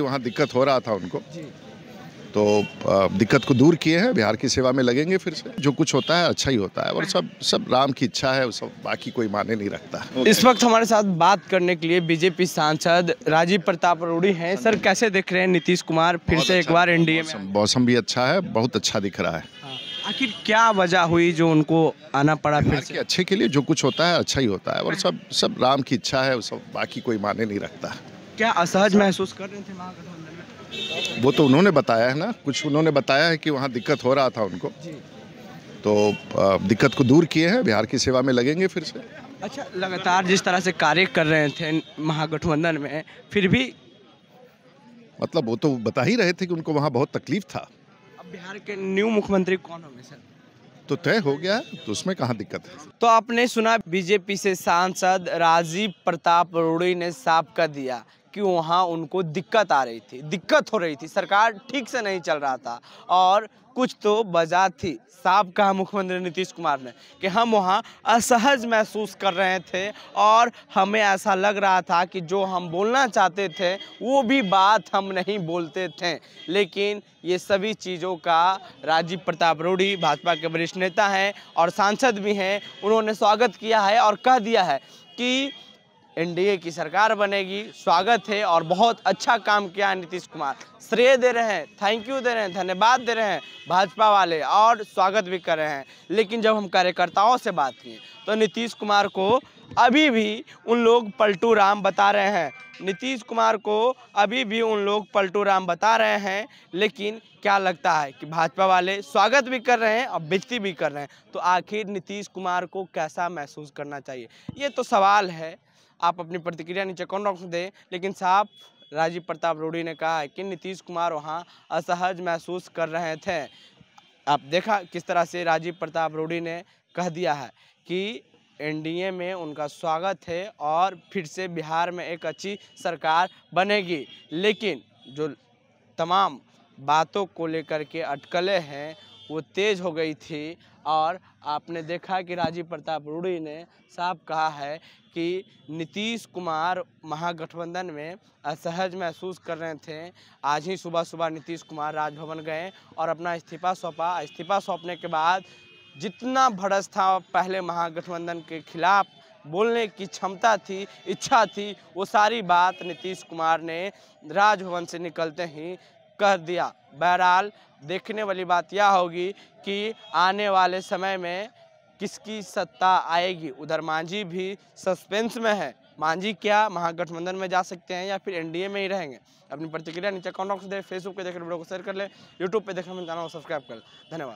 वहाँ दिक्कत हो रहा था उनको तो दिक्कत को दूर किए हैं बिहार की सेवा में लगेंगे फिर से जो कुछ होता है अच्छा ही होता है और सब सब राम की इच्छा है सब बाकी कोई माने नहीं रखता इस वक्त हमारे साथ बात करने के लिए बीजेपी सांसद राजीव प्रताप रूढ़ी हैं सर कैसे दिख रहे हैं नीतीश कुमार फिर से अच्छा, एक बार एनडीए में मौसम भी अच्छा है बहुत अच्छा दिख रहा है हाँ, आखिर क्या वजह हुई जो उनको आना पड़ा फिर से? अच्छे के लिए जो कुछ होता है अच्छा ही होता है और हाँ। सब सब राम की इच्छा है सब बाकी कोई माने नहीं रखता क्या असहज महसूस कर रहे थे महागठबंधन में वो तो उन्होंने बताया है ना कुछ उन्होंने बताया है कि वहाँ दिक्कत हो रहा था उनको तो दिक्कत को दूर किए हैं बिहार की सेवा में लगेंगे फिर से अच्छा लगातार जिस तरह से कार्य कर रहे थे महागठबंधन में फिर भी मतलब वो तो बता ही रहे थे कि उनको वहाँ बहुत तकलीफ था अब बिहार के न्यू मुख्यमंत्री कौन होंगे सर तो तय हो गया तो उसमें कहाँ दिक्कत है तो आपने सुना बीजेपी से सांसद राजीव प्रताप रूड़ी ने साफ कर दिया कि वहाँ उनको दिक्कत आ रही थी दिक्कत हो रही थी सरकार ठीक से नहीं चल रहा था और कुछ तो वजह थी साफ कहा मुख्यमंत्री नीतीश कुमार ने कि हम वहाँ असहज महसूस कर रहे थे और हमें ऐसा लग रहा था कि जो हम बोलना चाहते थे वो भी बात हम नहीं बोलते थे लेकिन ये सभी चीज़ों का राजीव प्रताप रूढ़ी भाजपा के वरिष्ठ नेता हैं और सांसद भी हैं उन्होंने स्वागत किया है और कह दिया है कि एनडीए की सरकार बनेगी स्वागत है और बहुत अच्छा काम किया नीतीश कुमार श्रेय दे रहे हैं थैंक यू दे रहे हैं धन्यवाद दे रहे हैं भाजपा वाले और स्वागत भी कर रहे हैं लेकिन जब हम कार्यकर्ताओं से बात की तो नीतीश कुमार को अभी भी उन लोग पलटू राम बता रहे हैं नीतीश कुमार को अभी भी उन लोग पलटू राम बता रहे हैं लेकिन क्या लगता है कि भाजपा वाले स्वागत भी कर रहे हैं और बेजती भी कर रहे हैं तो आखिर नीतीश कुमार को कैसा महसूस करना चाहिए ये तो सवाल है आप अपनी प्रतिक्रिया नीचे कौन रॉक्स दें लेकिन साफ राजीव प्रताप रूढ़ी ने कहा कि नीतीश कुमार वहाँ असहज महसूस कर रहे थे आप देखा किस तरह से राजीव प्रताप रूढ़ी ने कह दिया है कि एनडीए में उनका स्वागत है और फिर से बिहार में एक अच्छी सरकार बनेगी लेकिन जो तमाम बातों को लेकर के अटकलें हैं वो तेज़ हो गई थी और आपने देखा कि राजीव प्रताप रूढ़ी ने साफ कहा है कि नीतीश कुमार महागठबंधन में असहज महसूस कर रहे थे आज ही सुबह सुबह नीतीश कुमार राजभवन गए और अपना इस्तीफा सौंपा इस्तीफा सौंपने के बाद जितना भड़स था पहले महागठबंधन के खिलाफ बोलने की क्षमता थी इच्छा थी वो सारी बात नीतीश कुमार ने राजभवन से निकलते ही कह दिया बहरहाल देखने वाली बात यह होगी कि आने वाले समय में किसकी सत्ता आएगी उधर मांझी भी सस्पेंस में है मांझी क्या महागठबंधन में जा सकते हैं या फिर एनडीए में ही रहेंगे अपनी प्रतिक्रिया नीचे कॉमेंट बॉक्स दें फेसबुक पे देखें वीडियो को शेयर कर लें यूट्यूब पे देखें चैनल को सब्सक्राइब कर लें धन्यवाद